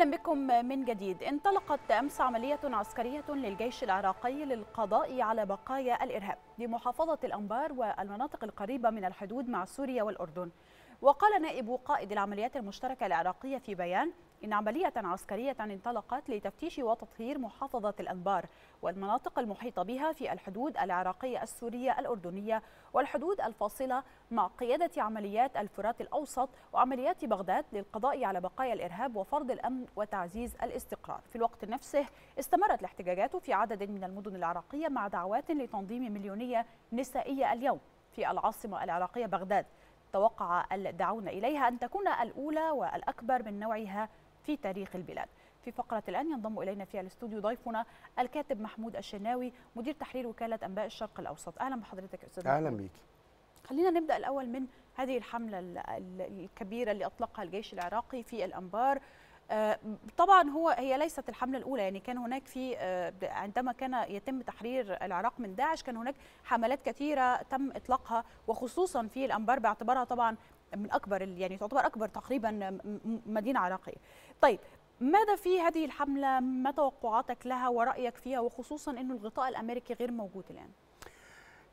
اهلا بكم من جديد انطلقت امس عمليه عسكريه للجيش العراقي للقضاء على بقايا الارهاب لمحافظه الانبار والمناطق القريبه من الحدود مع سوريا والاردن وقال نائب قائد العمليات المشتركه العراقيه في بيان إن عملية عسكرية انطلقت لتفتيش وتطهير محافظة الأنبار والمناطق المحيطة بها في الحدود العراقية السورية الأردنية والحدود الفاصلة مع قيادة عمليات الفرات الأوسط وعمليات بغداد للقضاء على بقايا الإرهاب وفرض الأمن وتعزيز الاستقرار في الوقت نفسه استمرت الاحتجاجات في عدد من المدن العراقية مع دعوات لتنظيم مليونية نسائية اليوم في العاصمة العراقية بغداد توقع الداعون إليها أن تكون الأولى والأكبر من نوعها في تاريخ البلاد في فقرة الآن ينضم إلينا في الاستوديو ضيفنا الكاتب محمود الشناوي مدير تحرير وكالة أنباء الشرق الأوسط أهلا بحضرتك أستاذ أهلا بك خلينا نبدأ الأول من هذه الحملة الكبيرة اللي أطلقها الجيش العراقي في الأنبار آه، طبعا هو هي ليست الحمله الاولى يعني كان هناك في آه، عندما كان يتم تحرير العراق من داعش كان هناك حملات كثيره تم اطلاقها وخصوصا في الانبار باعتبارها طبعا من اكبر يعني تعتبر اكبر تقريبا مدينه عراقيه. طيب ماذا في هذه الحمله؟ ما توقعاتك لها ورايك فيها وخصوصا انه الغطاء الامريكي غير موجود الان؟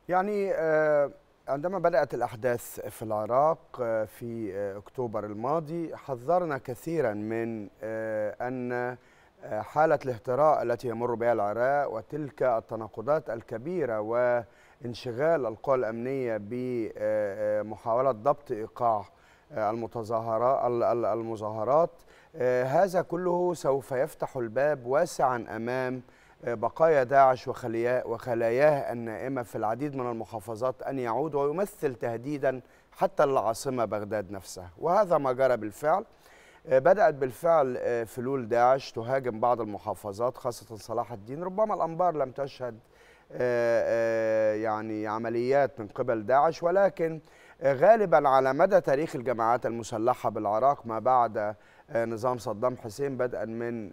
يعني آه، عندما بدات الاحداث في العراق آه، في آه، اكتوبر الماضي حذرنا كثيرا من ان حاله الاهتراء التي يمر بها العراق وتلك التناقضات الكبيره و انشغال القوى الامنيه بمحاوله ضبط ايقاع آه، المتظاهرات المظاهرات آه، هذا كله سوف يفتح الباب واسعا امام آه، بقايا داعش وخلاياه النائمه في العديد من المحافظات ان يعود ويمثل تهديدا حتى للعاصمه بغداد نفسها وهذا ما جرى بالفعل بدأت بالفعل فلول داعش تهاجم بعض المحافظات خاصة صلاح الدين ربما الأنبار لم تشهد آه، آه، يعني عمليات من قبل داعش ولكن غالبا على مدى تاريخ الجماعات المسلحة بالعراق ما بعد آه، نظام صدام حسين بدءا من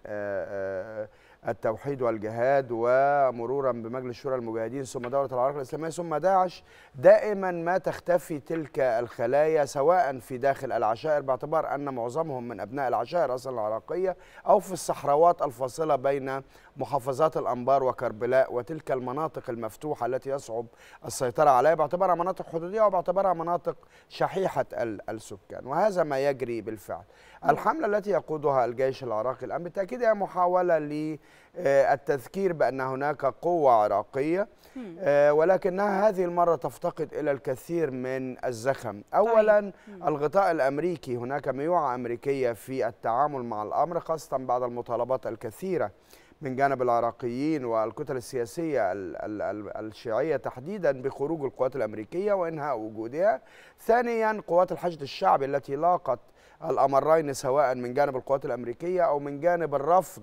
التوحيد والجهاد ومرورا بمجلس شورى المجاهدين ثم دولة العراق الإسلامية ثم داعش دائما ما تختفي تلك الخلايا سواء في داخل العشائر باعتبار أن معظمهم من أبناء العشائر أصلا العراقية أو في الصحراوات الفاصلة بين محافظات الأنبار وكربلاء وتلك المناطق المفتوحة التي يصعب السيطرة عليها باعتبارها مناطق حدودية وباعتبارها مناطق شحيحة السكان وهذا ما يجري بالفعل الحملة التي يقودها الجيش العراقي الآن بالتأكيد هي محاولة للتذكير بأن هناك قوة عراقية آه، ولكنها هذه المرة تفتقد إلى الكثير من الزخم أولا الغطاء الأمريكي هناك ميوعة أمريكية في التعامل مع الأمر خاصة بعد المطالبات الكثيرة من جانب العراقيين والكتل السياسية الشيعية تحديدا بخروج القوات الأمريكية وإنهاء وجودها ثانيا قوات الحشد الشعبي التي لاقت الأمرين سواء من جانب القوات الأمريكية أو من جانب الرفض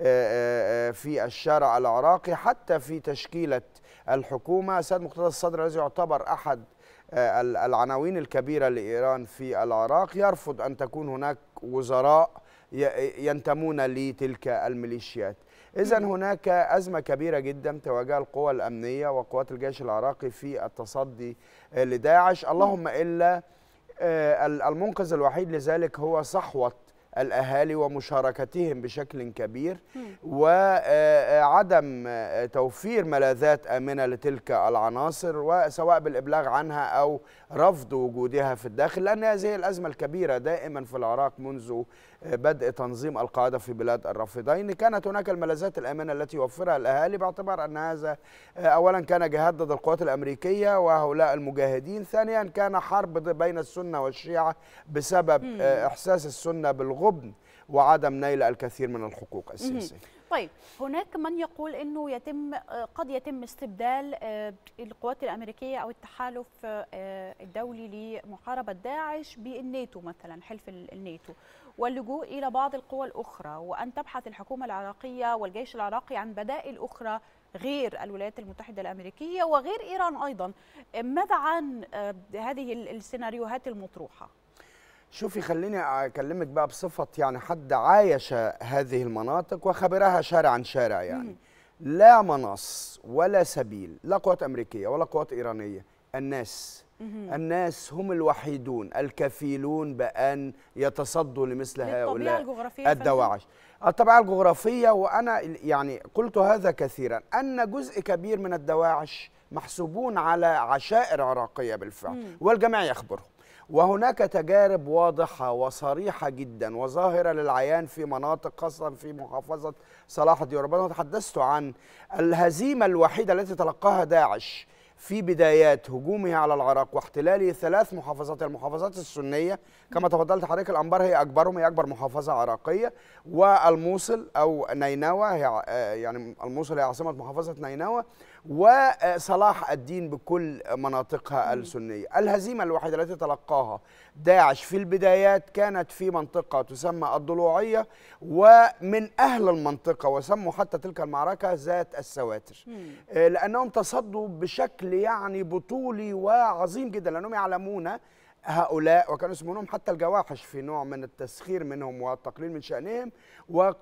آه، آه، آه، في الشارع العراقي حتى في تشكيلة الحكومة سيد مقتدى الصدر الذي يعتبر أحد العناوين الكبيرة لإيران في العراق يرفض أن تكون هناك وزراء ينتمون لتلك الميليشيات إذا هناك أزمة كبيرة جدا تواجهها القوى الأمنية وقوات الجيش العراقي في التصدي لداعش اللهم إلا آه، المنقذ الوحيد لذلك هو صحوة الأهالي ومشاركتهم بشكل كبير وعدم توفير ملاذات آمنة لتلك العناصر وسواء بالإبلاغ عنها أو رفض وجودها في الداخل لأن هذه الأزمة الكبيرة دائما في العراق منذ بدء تنظيم القاعدة في بلاد الرافضين كانت هناك الملاذات الآمنة التي يوفرها الأهالي باعتبار أن هذا أولا كان جهاد ضد القوات الأمريكية وهؤلاء المجاهدين ثانيا كان حرب بين السنة والشيعة بسبب إحساس السنة بالغرب الغبن وعدم نيل الكثير من الحقوق السياسيه طيب هناك من يقول انه يتم قد يتم استبدال آه، القوات الامريكيه او التحالف آه، الدولي لمحاربه داعش بالناتو مثلا حلف الناتو واللجوء الى بعض القوى الاخرى وان تبحث الحكومه العراقيه والجيش العراقي عن بدائل اخرى غير الولايات المتحده الامريكيه وغير ايران ايضا ماذا عن آه، هذه السيناريوهات المطروحه شوفي خليني اكلمك بقى بصفه يعني حد عايش هذه المناطق وخبرها شارع عن شارع يعني مم. لا منص ولا سبيل لا قوات امريكيه ولا قوات ايرانيه الناس مم. الناس هم الوحيدون الكفيلون بان يتصدوا لمثل هؤلاء الدواعش الطبيعه الجغرافيه وانا يعني قلت هذا كثيرا ان جزء كبير من الدواعش محسوبون على عشائر عراقيه بالفعل مم. والجميع يخبرهم وهناك تجارب واضحة وصريحة جدا وظاهرة للعيان في مناطق خاصة في محافظة صلاح الدين ربنا تحدثت عن الهزيمة الوحيدة التي تلقاها داعش في بدايات هجومه على العراق واحتلاله ثلاث محافظات المحافظات السنية كما تفضلت حضرتك الأنبار هي أكبرهم هي أكبر محافظة عراقية والموصل أو نينوى آه، يعني الموصل هي عاصمة محافظة نينوى وصلاح الدين بكل مناطقها السنية الهزيمة الوحيدة التي تلقاها داعش في البدايات كانت في منطقة تسمى الضلوعية ومن أهل المنطقة وسموا حتى تلك المعركة ذات السواتر آه، لأنهم تصدوا بشكل يعني بطولي وعظيم جدا لأنهم يعلمون هؤلاء وكانوا يسمونهم حتى الجواحش في نوع من التسخير منهم والتقليل من شأنهم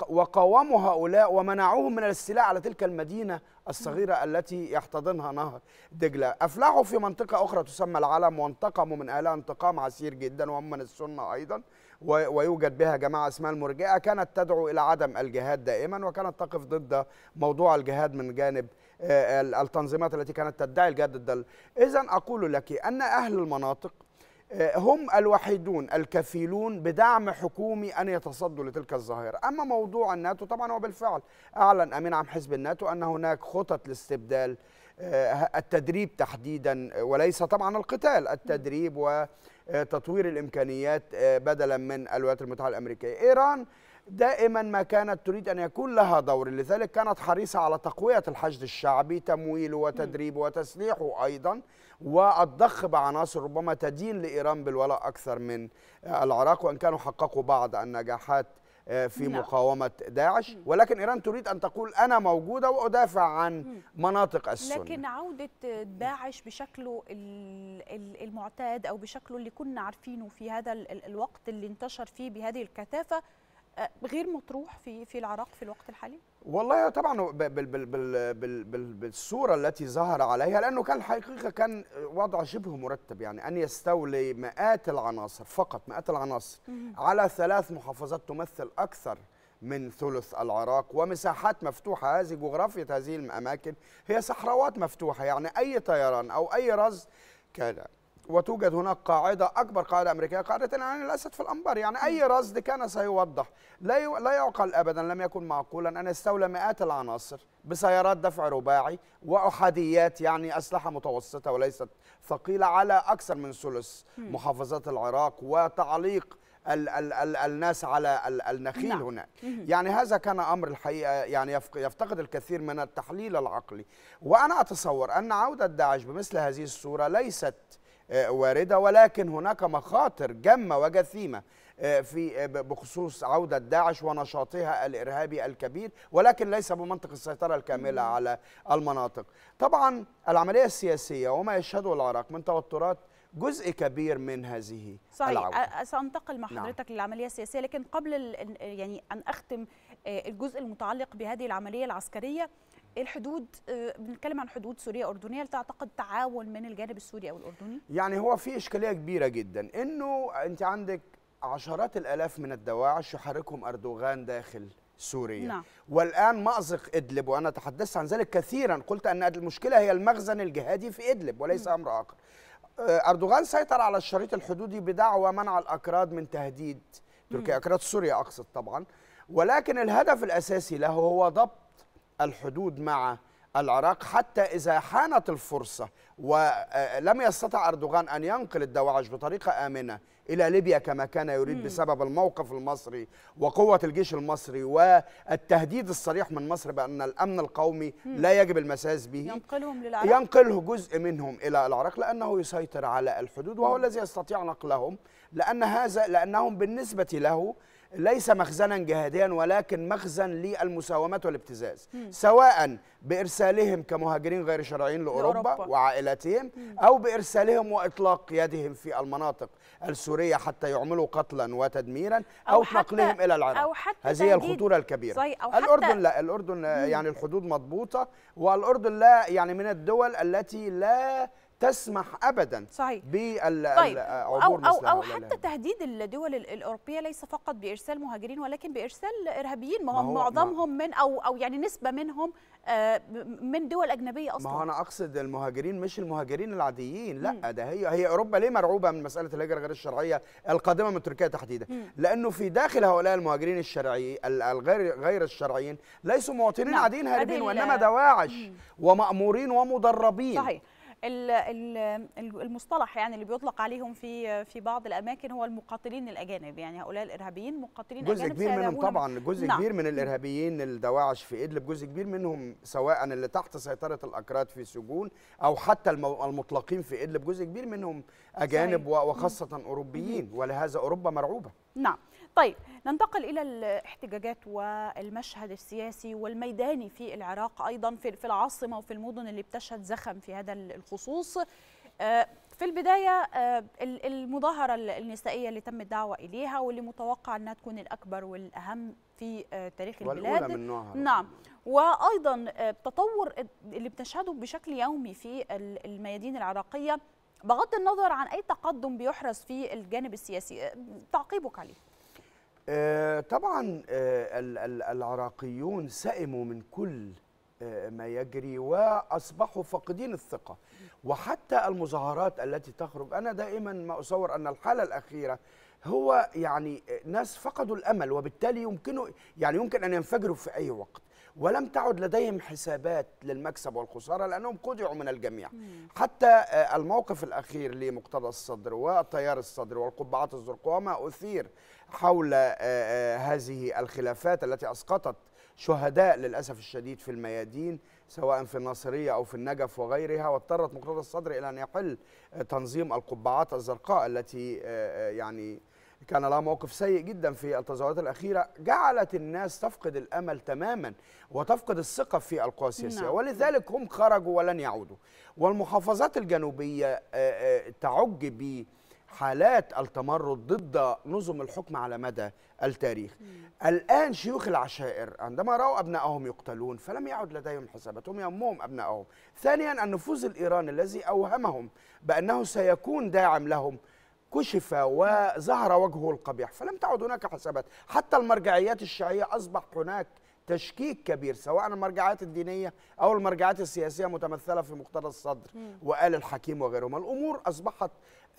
وقاوموا هؤلاء ومنعوهم من الاستيلاء على تلك المدينة الصغيرة التي يحتضنها نهر دجلة أفلحوا في منطقة أخرى تسمى العلم وانتقموا من أهلها انتقام عسير جدا وهم من السنة أيضا ويوجد بها جماعة اسمها المرجئة كانت تدعو إلى عدم الجهاد دائما وكانت تقف ضد موضوع الجهاد من جانب آه، التنظيمات التي كانت تدعي الجهاد ضد إذا أقول لك أن أهل المناطق آه، هم الوحيدون الكفيلون بدعم حكومي ان يتصدوا لتلك الظاهره، اما موضوع الناتو طبعا هو بالفعل اعلن امين عام حزب الناتو ان هناك خطط لاستبدال آه، التدريب تحديدا وليس طبعا القتال، التدريب وتطوير آه، الامكانيات بدلا من الولايات المتحده الامريكيه، ايران دائما ما كانت تريد ان يكون لها دور لذلك كانت حريصه على تقويه الحشد الشعبي تمويله وتدريبه وتسليحه ايضا والضخ بعناصر ربما تدين لإيران بالولاء أكثر من العراق وإن كانوا حققوا بعض النجاحات آه، في نعم. مقاومة داعش ولكن إيران تريد أن تقول أنا موجودة وأدافع عن مناطق السنة لكن عودة داعش بشكله المعتاد أو بشكله اللي كنا عارفينه في هذا الوقت اللي انتشر فيه بهذه الكثافة آه، غير مطروح في في العراق في الوقت الحالي؟ والله طبعا بال بال بال بال بالصوره التي ظهر عليها لانه كان الحقيقه كان وضع شبه مرتب يعني ان يستولي مئات العناصر فقط مئات العناصر على ثلاث محافظات تمثل اكثر من ثلث العراق ومساحات مفتوحة هذه جغرافية هذه الأماكن هي صحراوات مفتوحة يعني أي طيران أو أي رز كان وتوجد هناك قاعده اكبر قاعده امريكيه قاعده العنان الاسد في الانبار يعني اي رصد كان سيوضح لا لا يعقل ابدا لم يكن معقولا ان يستولى مئات العناصر بسيارات دفع رباعي واحاديات يعني اسلحه متوسطه وليست ثقيله على اكثر من ثلث محافظات العراق وتعليق ال ال ال الناس على ال النخيل نعم. هناك يعني هذا كان أمر الحقيقة يعني يفتقد الكثير من التحليل العقلي وأنا أتصور أن عودة داعش بمثل هذه الصورة ليست آه، وارده ولكن هناك مخاطر جمه وجثيمه آه، في آه، بخصوص عودة داعش ونشاطها الإرهابي الكبير ولكن ليس بمنطق السيطرة الكاملة على المناطق طبعا العملية السياسية وما يشهده العراق من توترات جزء كبير من هذه صحيح العودة. سأنتقل مع نعم. حضرتك نعم. للعملية السياسية لكن قبل يعني أن أختم الجزء المتعلق بهذه العملية العسكرية الحدود آه، بنتكلم عن حدود سوريا اردنيه تعتقد تعاون من الجانب السوري او الاردني يعني هو في اشكاليه كبيره جدا انه انت عندك عشرات الالاف من الدواعش يحركهم اردوغان داخل سوريا نعم. والان مازق ادلب وانا تحدثت عن ذلك كثيرا قلت ان المشكله هي المخزن الجهادي في ادلب وليس م. امر اخر آه، اردوغان سيطر على الشريط الحدودي بدعوى منع الاكراد من تهديد تركيا اكراد سوريا اقصد طبعا ولكن الهدف الاساسي له هو ضبط الحدود مع العراق حتى إذا حانت الفرصة ولم آه، يستطع أردوغان أن ينقل الدواعش بطريقة آمنة إلى ليبيا كما كان يريد بسبب الموقف المصري وقوة الجيش المصري والتهديد الصريح من مصر بأن الأمن القومي لا يجب المساس به ينقلهم للعراق ينقله جزء منهم إلى العراق لأنه يسيطر على الحدود وهو الذي يستطيع نقلهم لأن هذا لأنهم بالنسبة له ليس مخزنا جهاديا ولكن مخزن للمساومات والابتزاز مم. سواء بارسالهم كمهاجرين غير شرعيين لاوروبا, لأوروبا. وعائلاتهم مم. او بارسالهم واطلاق يدهم في المناطق السوريه حتى يعملوا قتلا وتدميرا او, أو نقلهم الى العراق أو حتى هذه الخطوره الكبيره صحيح. أو حتى الاردن لا الاردن مم. يعني الحدود مضبوطه والاردن لا يعني من الدول التي لا تسمح ابدا صحيح بالعبور طيب. أو, أو, أو حتى تهديد الدول الاوروبيه ليس فقط بارسال مهاجرين ولكن بارسال ارهابيين ما هم معظمهم ما من او او يعني نسبه منهم آه، من دول اجنبيه اصلا ما هو انا اقصد المهاجرين مش المهاجرين العاديين لا م. ده هي هي اوروبا ليه مرعوبه من مساله الهجره غير الشرعيه القادمه من تركيا تحديدا لانه في داخل هؤلاء المهاجرين الشرعي الغير غير الشرعيين ليسوا مواطنين نعم. عاديين هاربين وانما دواعش ومامورين ومدربين صحيح المصطلح يعني اللي بيطلق عليهم في في بعض الاماكن هو المقاتلين الاجانب يعني هؤلاء الارهابيين مقاتلين جزء اجانب كبير منهم طبعا جزء نعم. كبير من الارهابيين الدواعش في ادلب جزء كبير منهم سواء اللي تحت سيطره الاكراد في سجون او حتى المطلقين في ادلب جزء كبير منهم اجانب صحيح. وخاصه اوروبيين ولهذا اوروبا مرعوبه نعم طيب ننتقل إلى الاحتجاجات والمشهد السياسي والميداني في العراق أيضا في العاصمة وفي المدن اللي بتشهد زخم في هذا الخصوص آه، في البداية آه، المظاهرة النسائية اللي تم الدعوة إليها واللي متوقع أنها تكون الأكبر والأهم في آه، تاريخ البلاد من نوعها نعم وأيضا التطور اللي بتشهده بشكل يومي في الميادين العراقية بغض النظر عن أي تقدم بيحرز في الجانب السياسي تعقيبك عليه آه، طبعا آه، العراقيون سئموا من كل آه، ما يجري واصبحوا فاقدين الثقه وحتى المظاهرات التي تخرج انا دائما ما اصور ان الحاله الاخيره هو يعني ناس فقدوا الامل وبالتالي يمكنه يعني يمكن ان ينفجروا في اي وقت ولم تعد لديهم حسابات للمكسب والخساره لانهم خدعوا من الجميع حتى آه، الموقف الاخير لمقتدى الصدر وتيار الصدر والقبعات الزرقاء وما اثير حول آه، آه، هذه الخلافات التي اسقطت شهداء للاسف الشديد في الميادين سواء في الناصريه او في النجف وغيرها واضطرت مقتدى الصدر الى ان يقل تنظيم القبعات الزرقاء التي يعني كان لها موقف سيء جدا في التظاهرات الأخيرة جعلت الناس تفقد الأمل تماما وتفقد الثقة في القوى السياسية نعم. ولذلك هم خرجوا ولن يعودوا والمحافظات الجنوبية آه، آه، تعج ب حالات التمرد ضد نظم الحكم على مدى التاريخ مم. الآن شيوخ العشائر عندما رأوا أبنائهم يقتلون فلم يعد لديهم حساباتهم يهمهم أبنائهم ثانيا النفوذ الإيراني الذي أوهمهم بأنه سيكون داعم لهم كشف وظهر وجهه القبيح فلم تعد هناك حسابات حتى المرجعيات الشيعية أصبح هناك تشكيك كبير سواء المرجعات الدينية أو المرجعات السياسية متمثلة في مقتدى الصدر وآل الحكيم وغيرهم الأمور أصبحت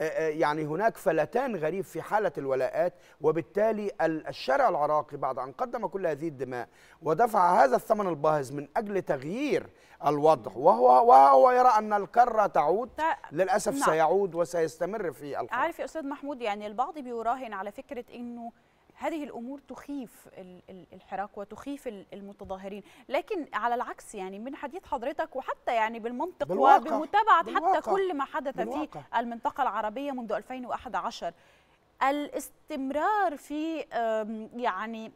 آه، آه، يعني هناك فلتان غريب في حالة الولاءات وبالتالي الشارع العراقي بعد أن قدم كل هذه الدماء ودفع هذا الثمن الباهظ من أجل تغيير الوضع وهو, وهو يرى أن الكرة تعود للأسف نعم. سيعود وسيستمر في القرار عارف يا أستاذ محمود يعني البعض بيراهن على فكرة أنه هذه الامور تخيف الحراك وتخيف المتظاهرين لكن على العكس يعني من حديث حضرتك وحتى يعني بالمنطق وبمتابعه حتى كل ما حدث بالواقع في المنطقه العربيه منذ 2011 الاستمرار في يعني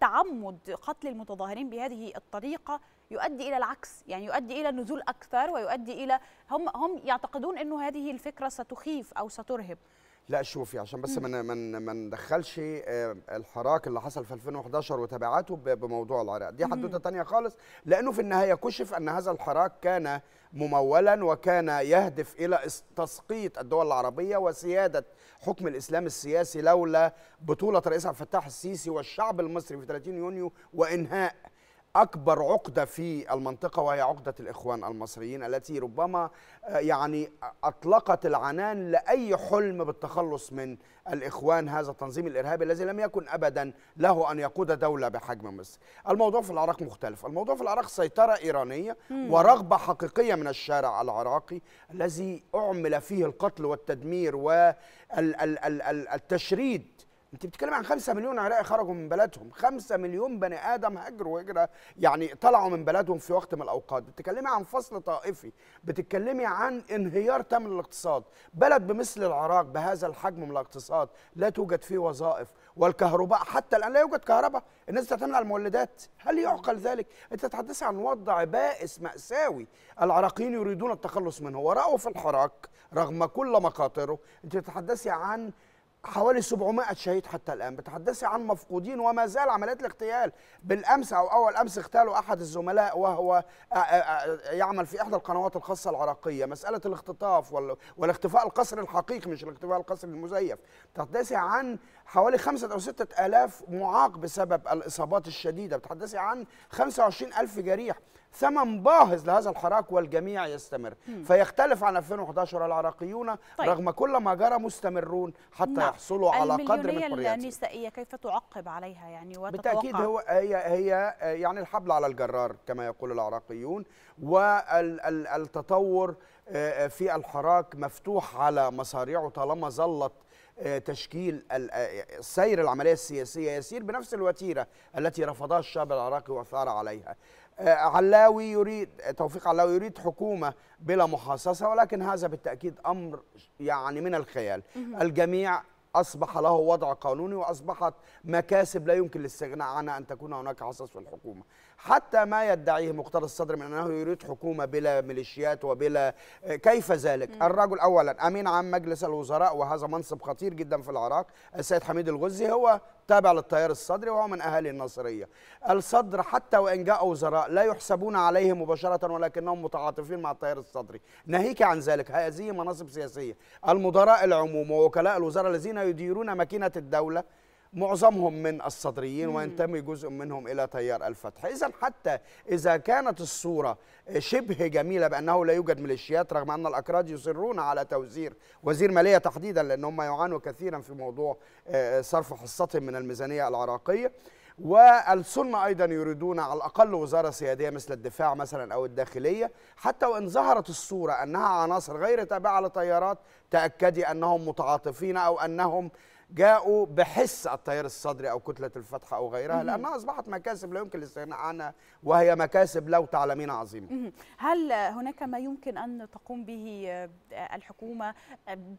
تعمد قتل المتظاهرين بهذه الطريقه يؤدي الى العكس يعني يؤدي الى النزول اكثر ويؤدي الى هم هم يعتقدون انه هذه الفكره ستخيف او سترهب لا شوفي عشان بس ما من من ندخلش آه، الحراك اللي حصل في 2011 وتبعاته بموضوع العراق دي حدوته ثانيه خالص لانه في النهايه كشف ان هذا الحراك كان ممولا وكان يهدف الى تسقيط الدول العربيه وسياده حكم الاسلام السياسي لولا بطوله رئيس عبد الفتاح السيسي والشعب المصري في 30 يونيو وانهاء اكبر عقده في المنطقه وهي عقده الاخوان المصريين التي ربما آه، يعني اطلقت العنان لاي حلم بالتخلص من الاخوان هذا التنظيم الارهابي الذي لم يكن ابدا له ان يقود دوله بحجم مصر. الموضوع في العراق مختلف، الموضوع في العراق سيطره ايرانيه ورغبه حقيقيه من الشارع العراقي الذي اعمل فيه القتل والتدمير والتشريد انت بتتكلم عن 5 مليون عراقي خرجوا من بلدهم 5 مليون بني ادم هجروا هجره يعني طلعوا من بلدهم في وقت من الاوقات بتتكلمي عن فصل طائفي بتتكلمي عن انهيار تام للاقتصاد بلد بمثل العراق بهذا الحجم من الاقتصاد لا توجد فيه وظائف والكهرباء حتى الان لا يوجد كهرباء الناس تعتمد على المولدات هل يعقل ذلك انت تتحدث عن وضع بائس ماساوي العراقيين يريدون التخلص منه وراوا في الحراك رغم كل مخاطره انت تتحدثي عن حوالي 700 شهيد حتى الان بتحدثي عن مفقودين وما زال عمليات الاغتيال بالامس او اول امس اغتالوا احد الزملاء وهو آه، آه، آه، يعمل في احدى القنوات الخاصه العراقيه مساله الاختطاف والاختفاء القسري الحقيقي مش الاختفاء القسري المزيف بتحدثي عن حوالي 5 او 6000 معاق بسبب الاصابات الشديده بتحدثي عن 25000 جريح ثمن باهظ لهذا الحراك والجميع يستمر مم. فيختلف عن 2011 العراقيون طيب. رغم كل ما جرى مستمرون حتى نعم. يحصلوا على قدر من حريتهم النسائيه كيف تعقب عليها يعني وتتوقع بالتاكيد هو هي هي يعني الحبل على الجرار كما يقول العراقيون والتطور آه، في الحراك مفتوح على مصاريعه طالما ظلت آه، تشكيل آه، سير العملية السياسية يسير بنفس الوتيرة التي رفضها الشعب العراقي وثار عليها آه، علاوي يريد آه، توفيق علاوي يريد حكومة بلا محاصصة ولكن هذا بالتأكيد أمر يعني من الخيال الجميع أصبح له وضع قانوني وأصبحت مكاسب لا يمكن الاستغناء عنها أن تكون هناك حصص في الحكومة حتى ما يدعيه مقتدى الصدر من أنه يريد حكومة بلا ميليشيات وبلا آه، كيف ذلك؟ مم. الرجل أولا أمين عام مجلس الوزراء وهذا منصب خطير جدا في العراق السيد حميد الغزي هو تابع للتيار الصدري وهو من أهالي الناصرية الصدر حتى وإن جاء وزراء لا يحسبون عليه مباشرة ولكنهم متعاطفين مع التيار الصدري ناهيك عن ذلك هذه مناصب سياسية المدراء العموم ووكلاء الوزراء الذين يديرون ماكينة الدولة معظمهم من الصدريين وينتمي جزء منهم إلى تيار الفتح إذا حتى إذا كانت الصورة شبه جميلة بأنه لا يوجد ميليشيات رغم أن الأكراد يصرون على توزير وزير مالية تحديدا لأنهم يعانوا كثيرا في موضوع آه، صرف حصتهم من الميزانية العراقية والسنة أيضا يريدون على الأقل وزارة سيادية مثل الدفاع مثلا أو الداخلية حتى وإن ظهرت الصورة أنها عناصر غير تابعة لتيارات تأكدي أنهم متعاطفين أو أنهم جاءوا بحس التيار الصدري او كتله الفتح او غيرها لانها اصبحت مكاسب لا يمكن الاستغناء عنها وهي مكاسب لو تعلمين عظيمه. هل هناك ما يمكن ان تقوم به الحكومه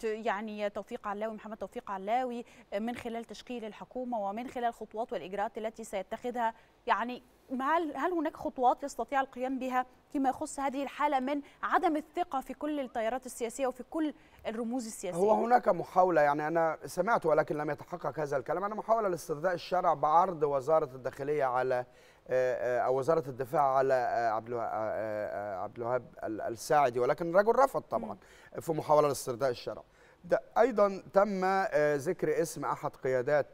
يعني توفيق علاوي محمد توفيق علاوي من خلال تشكيل الحكومه ومن خلال الخطوات والاجراءات التي سيتخذها يعني هل هل هناك خطوات يستطيع القيام بها فيما يخص هذه الحاله من عدم الثقه في كل التيارات السياسيه وفي كل الرموز السياسيه؟ هو هناك محاوله يعني انا سمعت ولكن لم يتحقق هذا الكلام انا محاوله لاسترداء الشرع بعرض وزاره الداخليه على آه، آه، او وزاره الدفاع على آه، عبد الوهاب الساعدي ولكن الرجل رفض طبعا في محاوله لاسترداء الشرع. ده ايضا تم ذكر اسم احد قيادات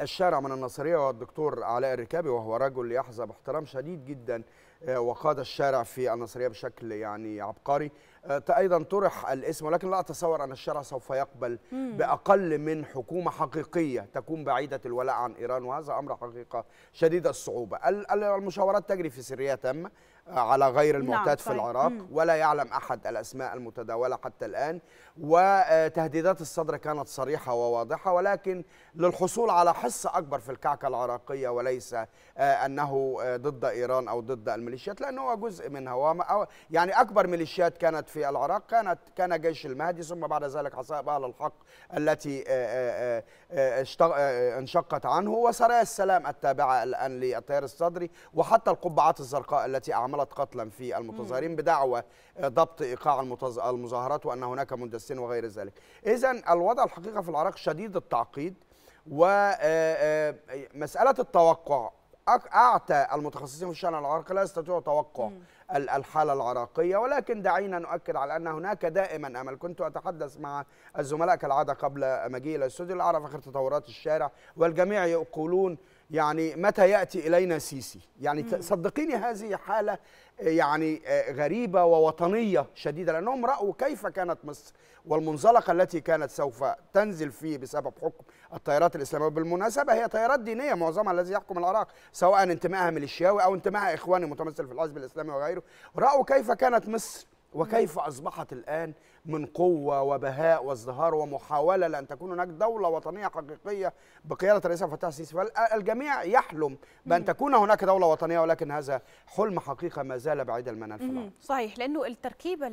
الشارع من الناصرية والدكتور علاء الركابي وهو رجل يحظى باحترام شديد جدا وقاد الشارع في النصريه بشكل يعني عبقري آه، ايضا طرح الاسم ولكن لا اتصور ان الشارع سوف يقبل باقل من حكومه حقيقيه تكون بعيده الولاء عن ايران وهذا امر حقيقه شديد الصعوبه المشاورات تجري في سريه تامه على غير نعم، المعتاد نعم في العراق ولا يعلم أحد الأسماء المتداولة حتى الآن وتهديدات الصدر كانت صريحة وواضحة ولكن للحصول على حصة أكبر في الكعكة العراقية وليس آه، أنه آه، ضد إيران أو ضد الميليشيا الميليشيات لأنه هو جزء منها هو يعني أكبر ميليشيات كانت في العراق كانت كان جيش المهدي ثم بعد ذلك عصائب أهل الحق التي آه، آه، آه، انشقت عنه وسرايا السلام التابعة الآن للتيار الصدري وحتى القبعات الزرقاء التي أعملت قتلا في المتظاهرين بدعوى ضبط إيقاع المظاهرات وأن هناك مندسين وغير ذلك إذا الوضع الحقيقة في العراق شديد التعقيد ومسألة التوقع أعتى المتخصصين في الشأن العراقي لا يستطيعوا توقع الحالة العراقية ولكن دعينا نؤكد على أن هناك دائما أمل كنت أتحدث مع الزملاء كالعادة قبل مجيء إلى الاستوديو لأعرف آخر تطورات الشارع والجميع يقولون يعني متى ياتي الينا سيسي يعني مم. صدقيني هذه حاله آه، يعني آه، غريبه ووطنيه شديده لانهم راوا كيف كانت مصر والمنزلقه التي كانت سوف تنزل فيه بسبب حكم التيارات الاسلاميه بالمناسبه هي تيارات دينيه معظمها الذي يحكم العراق سواء انتمائها ميليشياوي او انتمائها اخواني متمثل في الحزب الاسلامي وغيره راوا كيف كانت مصر وكيف اصبحت الان من قوه وبهاء وازدهار ومحاوله لان تكون هناك دوله وطنيه حقيقيه بقياده الرئيس عبد الفتاح السيسي فالجميع يحلم بان تكون هناك دوله وطنيه ولكن هذا حلم حقيقه ما زال بعيد المنال في صحيح لانه التركيبه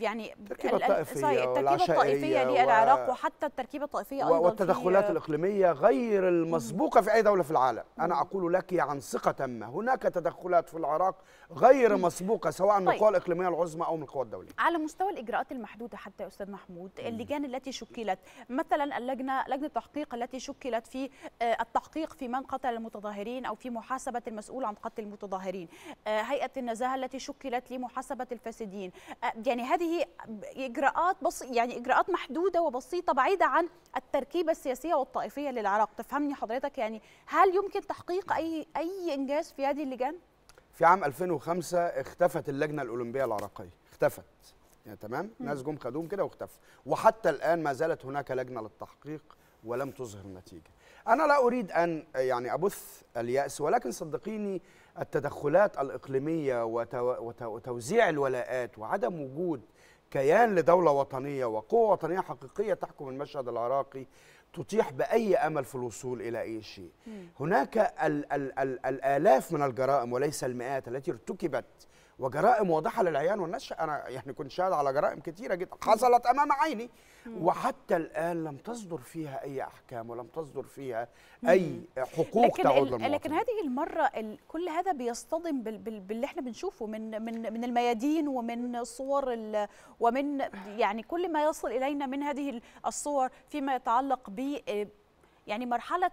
يعني التركيبه الطائفيه التركيبه الطائفيه للعراق و... وحتى التركيبه الطائفيه ايضا والتدخلات في... آه، الاقليميه غير المسبوقه في اي دوله في العالم انا اقول لك عن ثقه تامه هناك تدخلات في العراق غير مسبوقه سواء من القوى طيب. الاقليميه العظمى او من القوى الدوليه على مستوى الاجراءات المحدوده حتى يا استاذ محمود اللجان التي شكلت مثلا اللجنه لجنه التحقيق التي شكلت في آه، التحقيق في من قتل المتظاهرين او في محاسبه المسؤول عن قتل المتظاهرين آه، هيئه النزاهه التي شكلت لمحاسبه الفاسدين آه، يعني هذه اجراءات بس يعني اجراءات محدوده وبسيطه بعيده عن التركيبه السياسيه والطائفيه للعراق تفهمني حضرتك يعني هل يمكن تحقيق نعم. اي اي انجاز في هذه اللجان في عام 2005 اختفت اللجنه الاولمبيه العراقيه اختفت يعني تمام ناس جم خدوهم كده واختفوا وحتى الان ما زالت هناك لجنه للتحقيق ولم تظهر نتيجه انا لا اريد ان يعني ابث الياس ولكن صدقيني التدخلات الاقليميه وتوزيع الولاءات وعدم وجود كيان لدوله وطنيه وقوه وطنيه حقيقيه تحكم المشهد العراقي تطيح باي امل في الوصول الى اي شيء. هناك الـ الـ الـ الالاف من الجرائم وليس المئات التي ارتكبت وجرائم واضحه للعيان والنشأ انا يعني كنت شاهد على جرائم كثيرة جدا حصلت امام عيني وحتى الان لم تصدر فيها اي احكام ولم تصدر فيها اي حقوق لكن تعود للمواطن لكن هذه المره كل هذا بيصطدم باللي احنا بنشوفه من من من الميادين ومن صور ومن يعني كل ما يصل الينا من هذه الصور فيما يتعلق ب يعني مرحله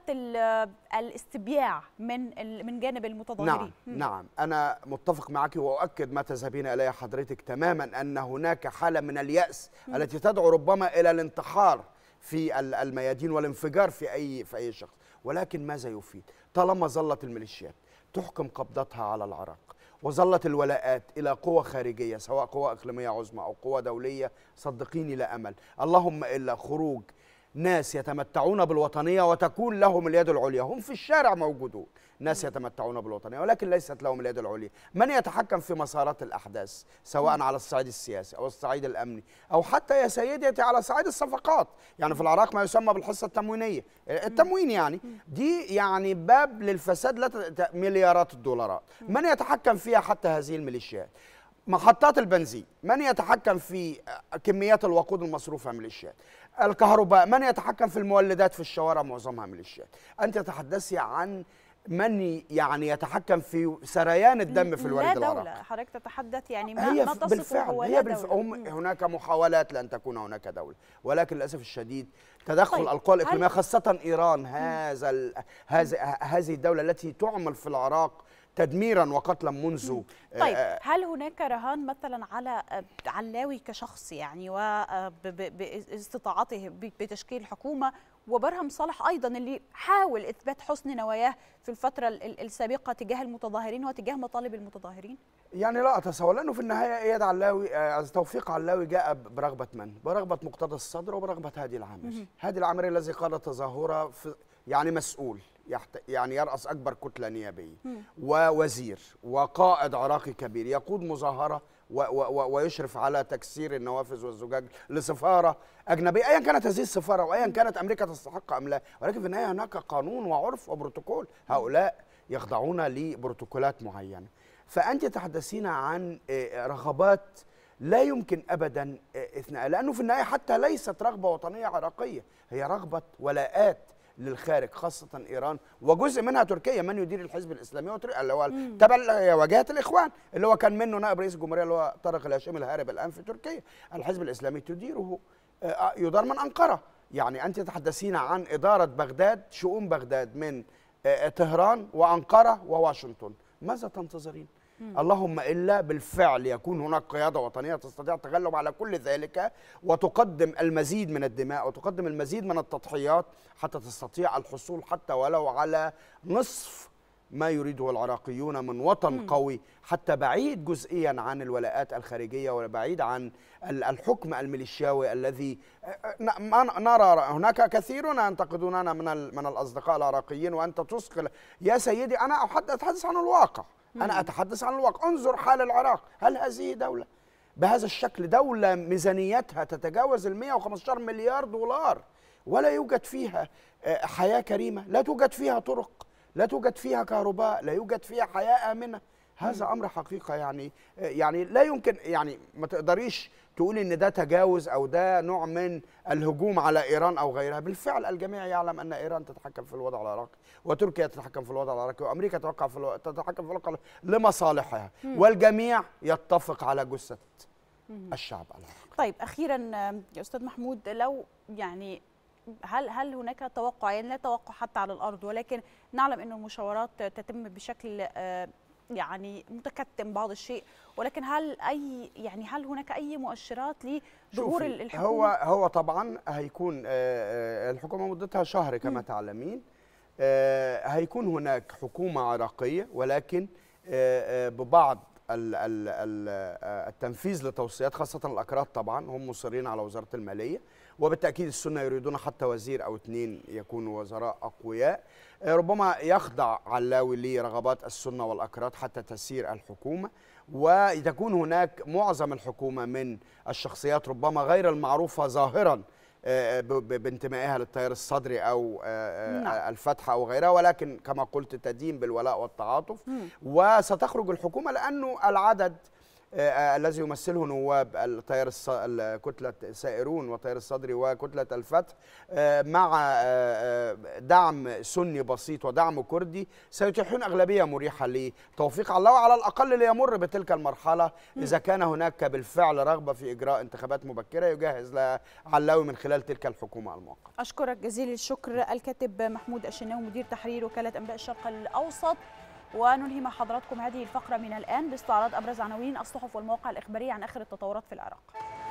الاستبياع من من جانب المتظاهرين نعم نعم انا متفق معك واؤكد ما تذهبين اليه حضرتك تماما ان هناك حاله من الياس التي تدعو ربما الى الانتحار في الميادين والانفجار في اي في اي شخص ولكن ماذا يفيد طالما ظلت الميليشيات تحكم قبضتها على العراق وظلت الولاءات إلى قوى خارجية سواء قوى إقليمية عظمى أو قوى دولية صدقيني لا أمل اللهم إلا خروج ناس يتمتعون بالوطنيه وتكون لهم اليد العليا هم في الشارع موجودون ناس يتمتعون بالوطنيه ولكن ليست لهم اليد العليا من يتحكم في مسارات الاحداث سواء على الصعيد السياسي او الصعيد الامني او حتى يا سيدتي على صعيد الصفقات يعني في العراق ما يسمى بالحصه التموينيه التموين يعني دي يعني باب للفساد لا مليارات الدولارات من يتحكم فيها حتى هذه الميليشيات محطات البنزين من يتحكم في كميات الوقود المصروفة من الشات الكهرباء من يتحكم في المولدات في الشوارع معظمها ميليشيات أنت تتحدثي عن من يعني يتحكم في سريان الدم في الوريد العراقي لا دولة حضرتك تتحدث يعني ما هي ما بالفعل هو هي بالفعل هم هناك محاولات لأن تكون هناك دولة ولكن للأسف الشديد تدخل طيب. القوى الإقليمية خاصة إيران هذا هذه الدولة التي تعمل في العراق تدميرا وقتلا منذ آه، طيب آه، هل هناك رهان مثلا على آه، علاوي كشخص يعني باستطاعته بتشكيل حكومه وبرهم صالح ايضا اللي حاول اثبات حسن نواياه في الفتره السابقه تجاه المتظاهرين وتجاه مطالب المتظاهرين؟ يعني لا اتصور لانه في النهايه اياد علاوي توفيق علاوي جاء برغبه من؟ برغبه مقتدى الصدر وبرغبه هادي العامري، هادي العامري الذي قاد تظاهره يعني مسؤول يحت... يعني يرأس أكبر كتلة نيابية ووزير وقائد عراقي كبير يقود مظاهرة و... و... ويشرف على تكسير النوافذ والزجاج لسفارة أجنبية أيا كانت هذه السفارة وأيا كانت أمريكا تستحق أم لا ولكن في النهاية هناك قانون وعرف وبروتوكول هؤلاء يخضعون لبروتوكولات معينة فأنت تحدثين عن آه، رغبات لا يمكن أبدا آه، إثناء لأنه في النهاية حتى ليست رغبة وطنية عراقية هي رغبة ولاءات للخارج خاصه ايران وجزء منها تركيا من يدير الحزب الاسلامي اللي هو تبع وجهه الاخوان اللي هو كان منه نائب رئيس الجمهوريه اللي هو طارق الهاشمي الهارب الان في تركيا الحزب الاسلامي تديره آه، آه، يدار من انقره يعني انت تتحدثين عن اداره بغداد شؤون بغداد من طهران آه، وانقره وواشنطن ماذا تنتظرين اللهم إلا بالفعل يكون هناك قيادة وطنية تستطيع التغلب على كل ذلك وتقدم المزيد من الدماء وتقدم المزيد من التضحيات حتى تستطيع الحصول حتى ولو على نصف ما يريده العراقيون من وطن مم. قوي حتى بعيد جزئيا عن الولاءات الخارجية وبعيد عن الحكم الميليشياوي الذي نرى هناك كثيرون ينتقدوننا من من الأصدقاء العراقيين وأنت تسقل يا سيدي أنا أحدث عن الواقع أنا أتحدث عن الواقع انظر حال العراق هل هذه دولة بهذا الشكل دولة ميزانيتها تتجاوز ال 115 مليار دولار ولا يوجد فيها آه، حياة كريمة لا توجد فيها طرق لا توجد فيها كهرباء لا يوجد فيها حياة آمنة هذا امر حقيقه يعني آه، يعني لا يمكن يعني ما تقدريش تقول ان ده تجاوز او ده نوع من الهجوم على ايران او غيرها بالفعل الجميع يعلم ان ايران تتحكم في الوضع العراقي وتركيا تتحكم في الوضع العراقي وامريكا تتوقع في الوضع تتحكم في الوضع لمصالحها والجميع يتفق على جثه الشعب العراقي طيب اخيرا يا استاذ محمود لو يعني هل هل هناك توقع يعني لا توقع حتى على الارض ولكن نعلم ان المشاورات تتم بشكل آه، يعني متكتم بعض الشيء ولكن هل اي يعني هل هناك اي مؤشرات لظهور الحكومه هو هو طبعا هيكون آه، آه، الحكومه مدتها شهر كما تعلمين آه، هيكون هناك حكومه عراقيه ولكن ببعض التنفيذ لتوصيات خاصه الاكراد طبعا هم مصرين على وزاره الماليه وبالتاكيد السنه يريدون حتى وزير او اثنين يكونوا وزراء اقوياء آه، ربما يخضع علاوي لرغبات السنه والاكراد حتى تسير الحكومه وتكون هناك معظم الحكومه من الشخصيات ربما غير المعروفه ظاهرا آه، آه، بانتمائها للتيار الصدري او نعم. الفتح او غيرها ولكن كما قلت تدين بالولاء والتعاطف وستخرج الحكومه لانه العدد آه، الذي يمثله نواب التيار كتله سائرون والتيار الصدري وكتله الفتح آه، مع آه، دعم سني بسيط ودعم كردي سيتيحون اغلبيه مريحه لتوفيق الله وعلى الاقل ليمر بتلك المرحله اذا كان هناك بالفعل رغبه في اجراء انتخابات مبكره يجهز لها علاوي من خلال تلك الحكومه المؤقته. اشكرك جزيل الشكر الكاتب محمود الشناوي مدير تحرير وكاله انباء الشرق الاوسط. وننهي مع حضراتكم هذه الفقرة من الآن باستعراض أبرز عناوين الصحف والمواقع الإخبارية عن آخر التطورات في العراق